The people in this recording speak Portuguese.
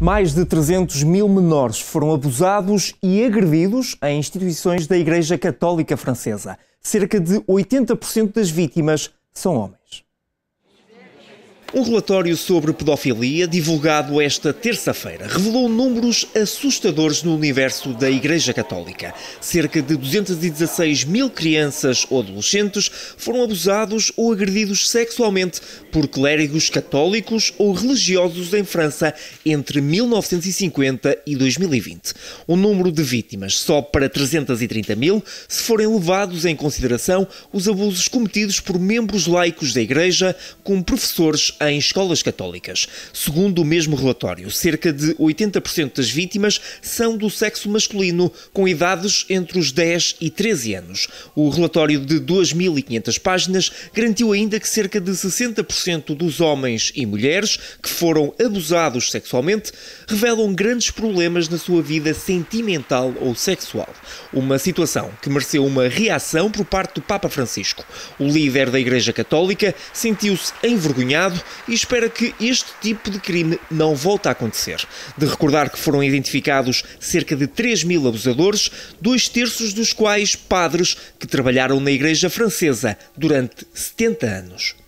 Mais de 300 mil menores foram abusados e agredidos em instituições da Igreja Católica Francesa. Cerca de 80% das vítimas são homens. Um relatório sobre pedofilia, divulgado esta terça-feira, revelou números assustadores no universo da Igreja Católica. Cerca de 216 mil crianças ou adolescentes foram abusados ou agredidos sexualmente por clérigos católicos ou religiosos em França entre 1950 e 2020. O número de vítimas só para 330 mil se forem levados em consideração os abusos cometidos por membros laicos da Igreja, como professores em escolas católicas. Segundo o mesmo relatório, cerca de 80% das vítimas são do sexo masculino, com idades entre os 10 e 13 anos. O relatório de 2.500 páginas garantiu ainda que cerca de 60% dos homens e mulheres que foram abusados sexualmente revelam grandes problemas na sua vida sentimental ou sexual. Uma situação que mereceu uma reação por parte do Papa Francisco. O líder da Igreja Católica sentiu-se envergonhado e espera que este tipo de crime não volte a acontecer. De recordar que foram identificados cerca de 3 mil abusadores, dois terços dos quais padres que trabalharam na Igreja Francesa durante 70 anos.